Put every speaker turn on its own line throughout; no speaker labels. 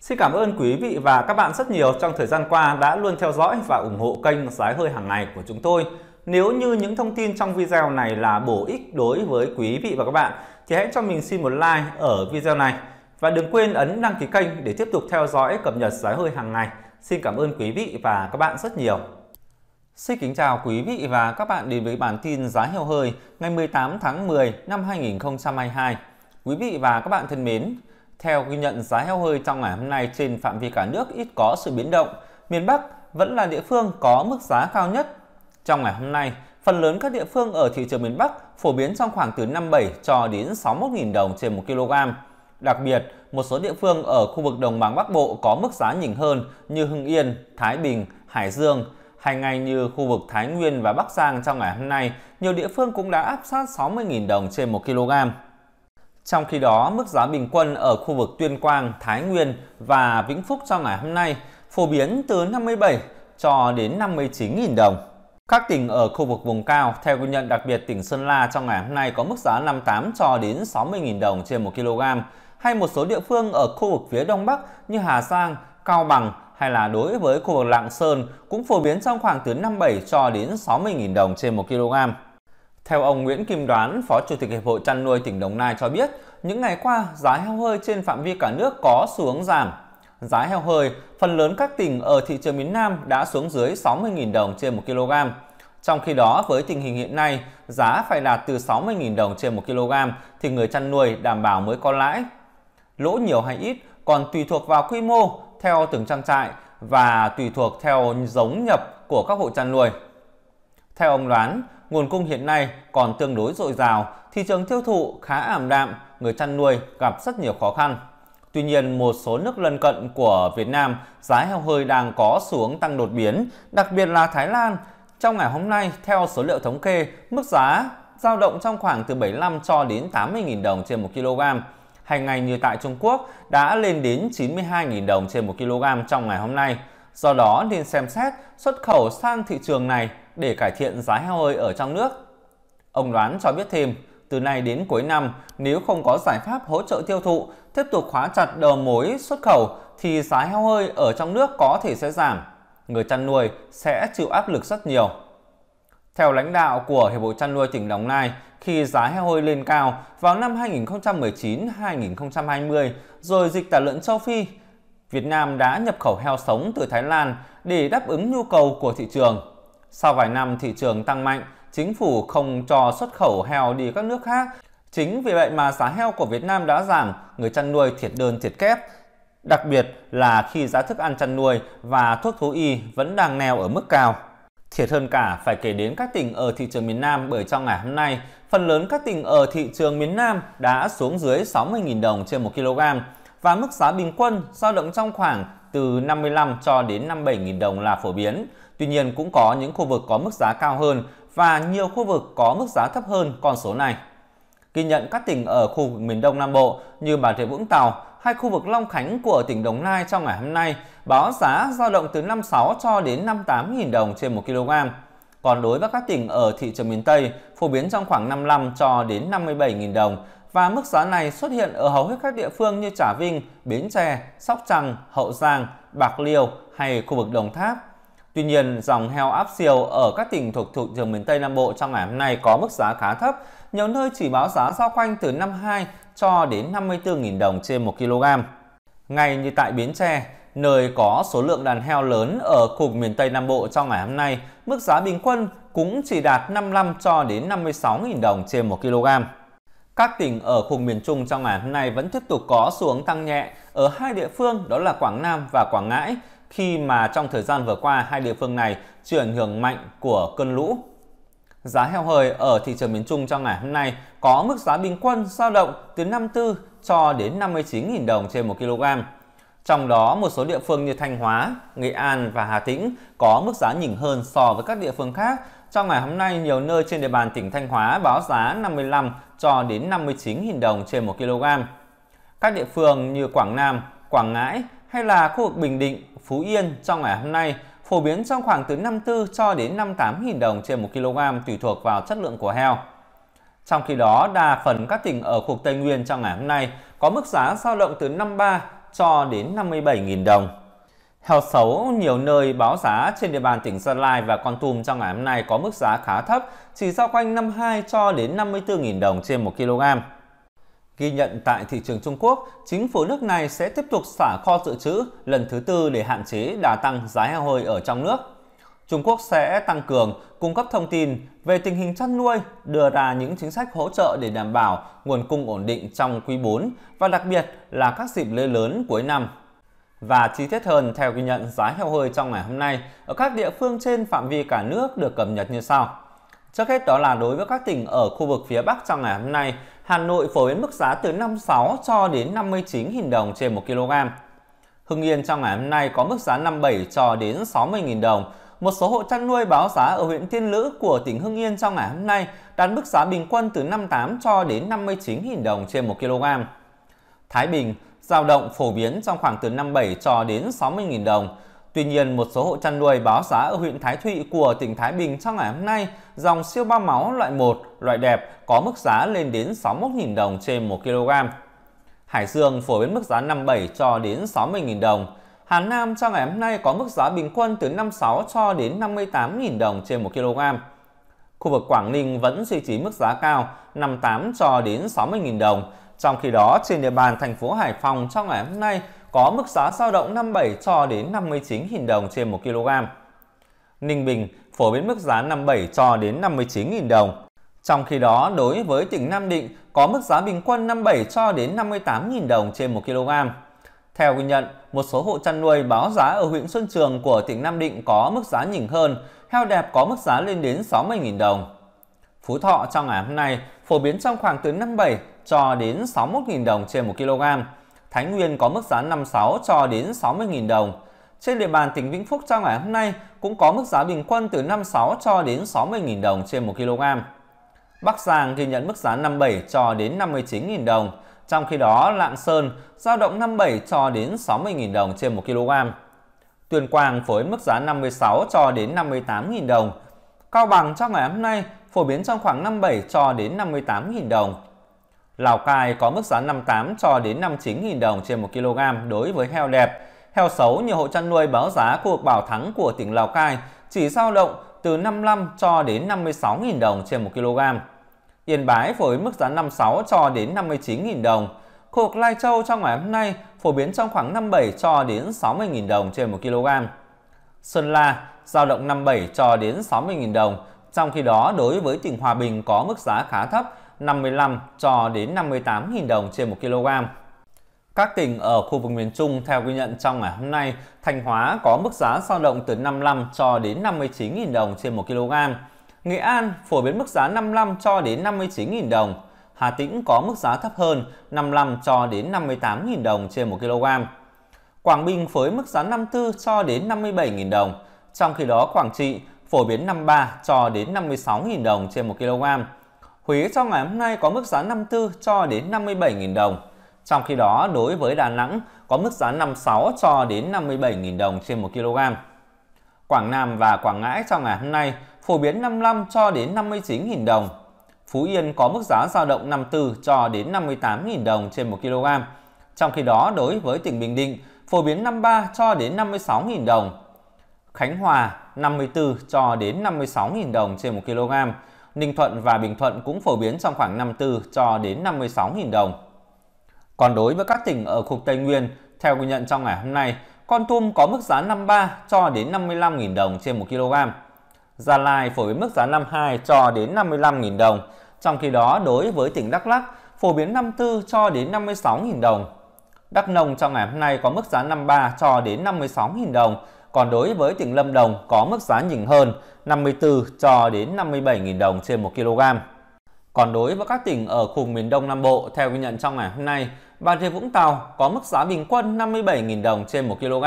Xin cảm ơn quý vị và các bạn rất nhiều trong thời gian qua đã luôn theo dõi và ủng hộ kênh Giá hơi hàng ngày của chúng tôi. Nếu như những thông tin trong video này là bổ ích đối với quý vị và các bạn thì hãy cho mình xin một like ở video này và đừng quên ấn đăng ký kênh để tiếp tục theo dõi cập nhật giá hơi hàng ngày. Xin cảm ơn quý vị và các bạn rất nhiều. Xin kính chào quý vị và các bạn đến với bản tin giá heo hơi ngày 18 tháng 10 năm 2022. Quý vị và các bạn thân mến, theo ghi nhận, giá heo hơi trong ngày hôm nay trên phạm vi cả nước ít có sự biến động. Miền Bắc vẫn là địa phương có mức giá cao nhất. Trong ngày hôm nay, phần lớn các địa phương ở thị trường miền Bắc phổ biến trong khoảng từ 57 cho đến 61.000 đồng trên 1 kg. Đặc biệt, một số địa phương ở khu vực đồng bằng Bắc Bộ có mức giá nhỉnh hơn như Hưng Yên, Thái Bình, Hải Dương. Hay ngay như khu vực Thái Nguyên và Bắc Giang trong ngày hôm nay, nhiều địa phương cũng đã áp sát 60.000 đồng trên 1 kg. Trong khi đó, mức giá bình quân ở khu vực Tuyên Quang, Thái Nguyên và Vĩnh Phúc trong ngày hôm nay phổ biến từ 57 cho đến 59.000 đồng. Các tỉnh ở khu vực vùng cao, theo ghi nhận đặc biệt tỉnh Sơn La trong ngày hôm nay có mức giá 58 cho đến 60.000 đồng trên 1 kg, hay một số địa phương ở khu vực phía Đông Bắc như Hà Giang, Cao Bằng hay là đối với khu vực Lạng Sơn cũng phổ biến trong khoảng từ 57 cho đến 60.000 đồng trên 1 kg. Theo ông Nguyễn Kim Đoán, Phó Chủ tịch Hiệp hội Chăn nuôi tỉnh Đồng Nai cho biết, những ngày qua giá heo hơi trên phạm vi cả nước có xuống giảm. Giá heo hơi, phần lớn các tỉnh ở thị trường miền Nam đã xuống dưới 60.000 đồng trên 1 kg. Trong khi đó, với tình hình hiện nay, giá phải đạt từ 60.000 đồng trên 1 kg thì người chăn nuôi đảm bảo mới có lãi. Lỗ nhiều hay ít còn tùy thuộc vào quy mô theo từng trang trại và tùy thuộc theo giống nhập của các hộ chăn nuôi. Theo ông đoán nguồn cung hiện nay còn tương đối dồi dào, thị trường tiêu thụ khá ảm đạm, người chăn nuôi gặp rất nhiều khó khăn. Tuy nhiên, một số nước lân cận của Việt Nam, giá heo hơi đang có xuống tăng đột biến, đặc biệt là Thái Lan. Trong ngày hôm nay, theo số liệu thống kê, mức giá giao động trong khoảng từ 75 cho đến 80.000 đồng trên 1 kg. Hành ngày như tại Trung Quốc đã lên đến 92.000 đồng trên 1 kg trong ngày hôm nay. Do đó nên xem xét xuất khẩu sang thị trường này để cải thiện giá heo hơi ở trong nước. Ông Đoán cho biết thêm, từ nay đến cuối năm, nếu không có giải pháp hỗ trợ tiêu thụ, tiếp tục khóa chặt đầu mối xuất khẩu thì giá heo hơi ở trong nước có thể sẽ giảm. Người chăn nuôi sẽ chịu áp lực rất nhiều. Theo lãnh đạo của Hiệp hội chăn nuôi tỉnh Đồng Nai, khi giá heo hơi lên cao vào năm 2019-2020 rồi dịch tả lợn châu Phi, Việt Nam đã nhập khẩu heo sống từ Thái Lan để đáp ứng nhu cầu của thị trường. Sau vài năm thị trường tăng mạnh, chính phủ không cho xuất khẩu heo đi các nước khác. Chính vì vậy mà giá heo của Việt Nam đã giảm, người chăn nuôi thiệt đơn thiệt kép. Đặc biệt là khi giá thức ăn chăn nuôi và thuốc thú y vẫn đang neo ở mức cao. Thiệt hơn cả phải kể đến các tỉnh ở thị trường miền Nam bởi trong ngày hôm nay, phần lớn các tỉnh ở thị trường miền Nam đã xuống dưới 60.000 đồng trên 1 kg và mức giá bình quân dao động trong khoảng từ 55 cho đến 57.000 đồng là phổ biến. Tuy nhiên cũng có những khu vực có mức giá cao hơn và nhiều khu vực có mức giá thấp hơn con số này. Ghi nhận các tỉnh ở khu vực miền Đông Nam Bộ như Bà Rịa Vũng Tàu hay khu vực Long Khánh của tỉnh Đồng Nai trong ngày hôm nay báo giá dao động từ 56 cho đến 58.000 đồng trên 1 kg. Còn đối với các tỉnh ở thị trường miền Tây, phổ biến trong khoảng 55 cho đến 57.000 đồng và mức giá này xuất hiện ở hầu hết các địa phương như Trà Vinh, Bến Tre, Sóc Trăng, Hậu Giang, Bạc Liêu hay khu vực Đồng Tháp. Tuy nhiên, dòng heo áp siêu ở các tỉnh thuộc thuộc trường miền Tây Nam Bộ trong ngày hôm nay có mức giá khá thấp, nhiều nơi chỉ báo giá giao quanh từ 52 cho đến 54.000 đồng trên 1 kg. Ngay như tại Bến Tre, nơi có số lượng đàn heo lớn ở khu miền Tây Nam Bộ trong ngày hôm nay, mức giá bình quân cũng chỉ đạt 55 cho đến 56.000 đồng trên 1 kg. Các tỉnh ở khu miền Trung trong ngày hôm nay vẫn tiếp tục có xuống tăng nhẹ ở hai địa phương đó là Quảng Nam và Quảng Ngãi, khi mà trong thời gian vừa qua hai địa phương này chịu ảnh hưởng mạnh của cơn lũ. Giá heo hơi ở thị trường miền Trung trong ngày hôm nay có mức giá bình quân dao động từ 54 cho đến 59.000 đồng trên 1 kg. Trong đó một số địa phương như Thanh Hóa, Nghệ An và Hà Tĩnh có mức giá nhỉnh hơn so với các địa phương khác. Trong ngày hôm nay, nhiều nơi trên địa bàn tỉnh Thanh Hóa báo giá 55 cho đến 59.000 đồng trên 1 kg. Các địa phương như Quảng Nam, Quảng Ngãi, hay là khu vực Bình Định, Phú Yên trong ngày hôm nay phổ biến trong khoảng từ 54 cho đến 58.000 đồng trên 1 kg tùy thuộc vào chất lượng của heo. Trong khi đó, đa phần các tỉnh ở khu vực Tây Nguyên trong ngày hôm nay có mức giá dao động từ 53 cho đến 57.000 đồng. Heo xấu nhiều nơi báo giá trên địa bàn tỉnh Gia Lai và Con Tum trong ngày hôm nay có mức giá khá thấp, chỉ giao quanh 52 cho đến 54.000 đồng trên 1 kg. Ghi nhận tại thị trường Trung Quốc, chính phủ nước này sẽ tiếp tục xả kho dự trữ lần thứ tư để hạn chế đà tăng giá heo hơi ở trong nước. Trung Quốc sẽ tăng cường cung cấp thông tin về tình hình chăn nuôi, đưa ra những chính sách hỗ trợ để đảm bảo nguồn cung ổn định trong quý 4 và đặc biệt là các dịp lễ lớn cuối năm. Và chi tiết hơn theo ghi nhận giá heo hơi trong ngày hôm nay ở các địa phương trên phạm vi cả nước được cập nhật như sau. Trước hết đó là đối với các tỉnh ở khu vực phía Bắc trong ngày hôm nay, Hà Nội phổ biến mức giá từ 56 cho đến 59.000 đồng trên 1 kg. Hưng Yên trong ngày hôm nay có mức giá 57 cho đến 60.000 đồng. Một số hộ chăn nuôi báo giá ở huyện Tiên Lữ của tỉnh Hưng Yên trong ngày hôm nay đạt mức giá bình quân từ 58 cho đến 59.000 đồng trên 1 kg. Thái Bình, giao động phổ biến trong khoảng từ 57 cho đến 60.000 đồng. Tuy nhiên, một số hộ chăn nuôi báo giá ở huyện Thái Thụy của tỉnh Thái Bình trong ngày hôm nay, dòng siêu ba máu loại 1, loại đẹp có mức giá lên đến 61.000 đồng trên 1 kg. Hải Dương phổ biến mức giá 57 cho đến 60.000 đồng. Hà Nam trong ngày hôm nay có mức giá bình quân từ 56 cho đến 58.000 đồng trên 1 kg. Khu vực Quảng Ninh vẫn duy trì mức giá cao 58 cho đến 60.000 đồng. Trong khi đó, trên địa bàn thành phố Hải Phòng trong ngày hôm nay, có mức giá dao động 57 cho đến 59.000 đồng trên 1 kg. Ninh Bình phổ biến mức giá 57 cho đến 59.000 đồng. Trong khi đó, đối với tỉnh Nam Định có mức giá bình quân 57 cho đến 58.000 đồng trên 1 kg. Theo ghi nhận, một số hộ chăn nuôi báo giá ở huyện Xuân Trường của tỉnh Nam Định có mức giá nhỉnh hơn, heo đẹp có mức giá lên đến 60.000 đồng. Phú Thọ trong ngày hôm nay phổ biến trong khoảng từ 57 cho đến 61.000 đồng trên 1 kg Thái Nguyên có mức giá 56 cho đến 60.000 đồng. Trên địa bàn tỉnh Vĩnh Phúc trong ngày hôm nay cũng có mức giá bình quân từ 56 cho đến 60.000 đồng trên 1 kg. Bắc Giang ghi nhận mức giá 57 cho đến 59.000 đồng, trong khi đó Lạng Sơn giao động 57 cho đến 60.000 đồng trên 1 kg. Tuyên Quang với mức giá 56 cho đến 58.000 đồng. Cao Bằng trong ngày hôm nay phổ biến trong khoảng 57 cho đến 58.000 đồng, Lào Cai có mức giá 58 cho đến 59.000 đồng trên 1 kg đối với heo đẹp. Heo xấu nhiều hộ chăn nuôi báo giá cuộc Bảo Thắng của tỉnh Lào Cai chỉ dao động từ 55 cho đến 56.000 đồng trên 1 kg. Yên Bái với mức giá 56 cho đến 59.000 đồng. Khu vực Lai Châu trong ngày hôm nay phổ biến trong khoảng 57 cho đến 60.000 đồng trên 1 kg. Sơn La giao động 57 cho đến 60.000 đồng, trong khi đó đối với tỉnh Hòa Bình có mức giá khá thấp 55 cho đến 58.000 đồng trên 1 kg. Các tỉnh ở khu vực miền Trung theo ghi nhận trong ngày hôm nay, Thanh Hóa có mức giá dao động từ 55 cho đến 59.000 đồng trên 1 kg. Nghệ An phổ biến mức giá 55 cho đến 59.000 đồng. Hà Tĩnh có mức giá thấp hơn 55 cho đến 58.000 đồng trên 1 kg. Quảng Bình với mức giá 54 cho đến 57.000 đồng. Trong khi đó Quảng Trị phổ biến 53 cho đến 56.000 đồng trên 1 kg. Huế trong ngày hôm nay có mức giá 54 cho đến 57.000 đồng. Trong khi đó, đối với Đà Nẵng có mức giá 56 cho đến 57.000 đồng trên 1 kg. Quảng Nam và Quảng Ngãi trong ngày hôm nay phổ biến 55 cho đến 59.000 đồng. Phú Yên có mức giá dao động 54 cho đến 58.000 đồng trên 1 kg. Trong khi đó, đối với tỉnh Bình Định, phổ biến 53 cho đến 56.000 đồng. Khánh Hòa 54 cho đến 56.000 đồng trên 1 kg Ninh Thuận và Bình Thuận cũng phổ biến trong khoảng 54 cho đến 56.000 đồng. Còn đối với các tỉnh ở khu Tây Nguyên, theo ghi nhận trong ngày hôm nay, con tum có mức giá 53 cho đến 55.000 đồng trên 1 kg. Gia Lai phổ biến mức giá 52 cho đến 55.000 đồng, trong khi đó đối với tỉnh Đắk Lắk phổ biến 54 cho đến 56.000 đồng. Đắk Nông trong ngày hôm nay có mức giá 53 cho đến 56.000 đồng, còn đối với tỉnh Lâm Đồng có mức giá nhỉnh hơn 54 cho đến 57.000 đồng trên 1 kg. Còn đối với các tỉnh ở khu miền Đông Nam Bộ, theo ghi nhận trong ngày hôm nay, Bà Rịa Vũng Tàu có mức giá bình quân 57.000 đồng trên 1 kg.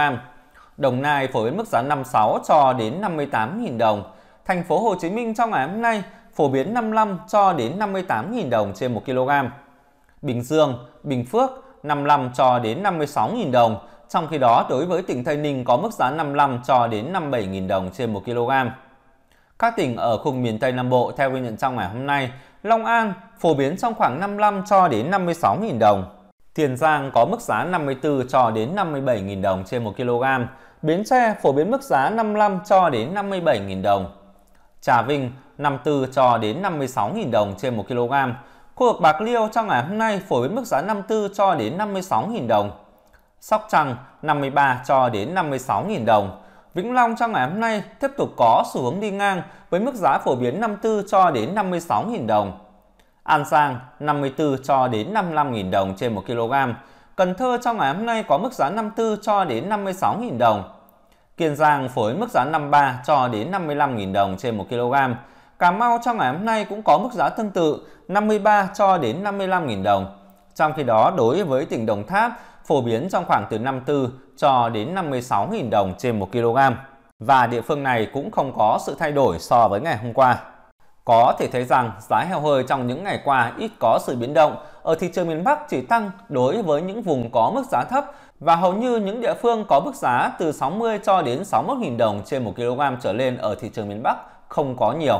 Đồng Nai phổ biến mức giá 56 cho đến 58.000 đồng. Thành phố Hồ Chí Minh trong ngày hôm nay phổ biến 55 cho đến 58.000 đồng trên 1 kg. Bình Dương, Bình Phước 55 cho đến 56.000 đồng trong khi đó, đối với tỉnh Tây Ninh có mức giá 55 cho đến 57.000 đồng trên 1 kg. Các tỉnh ở khu miền Tây Nam Bộ theo ghi nhận trong ngày hôm nay, Long An phổ biến trong khoảng 55 cho đến 56.000 đồng. Tiền Giang có mức giá 54 cho đến 57.000 đồng trên 1 kg. Bến Tre phổ biến mức giá 55 cho đến 57.000 đồng. Trà Vinh 54 cho đến 56.000 đồng trên 1 kg. Khu vực Bạc Liêu trong ngày hôm nay phổ biến mức giá 54 cho đến 56.000 đồng. Sóc Trăng 53 cho đến 56.000 đồng. Vĩnh Long trong ngày hôm nay tiếp tục có xu hướng đi ngang với mức giá phổ biến 54 cho đến 56.000 đồng. An Giang 54 cho đến 55.000 đồng trên 1 kg. Cần Thơ trong ngày hôm nay có mức giá 54 cho đến 56.000 đồng. Kiên Giang phối mức giá 53 cho đến 55.000 đồng trên 1 kg. Cà Mau trong ngày hôm nay cũng có mức giá tương tự 53 cho đến 55.000 đồng. Trong khi đó, đối với tỉnh Đồng Tháp, phổ biến trong khoảng từ 54 cho đến 56.000 đồng trên 1 kg và địa phương này cũng không có sự thay đổi so với ngày hôm qua. Có thể thấy rằng giá heo hơi trong những ngày qua ít có sự biến động, ở thị trường miền Bắc chỉ tăng đối với những vùng có mức giá thấp và hầu như những địa phương có mức giá từ 60 cho đến 61.000 đồng trên 1 kg trở lên ở thị trường miền Bắc không có nhiều.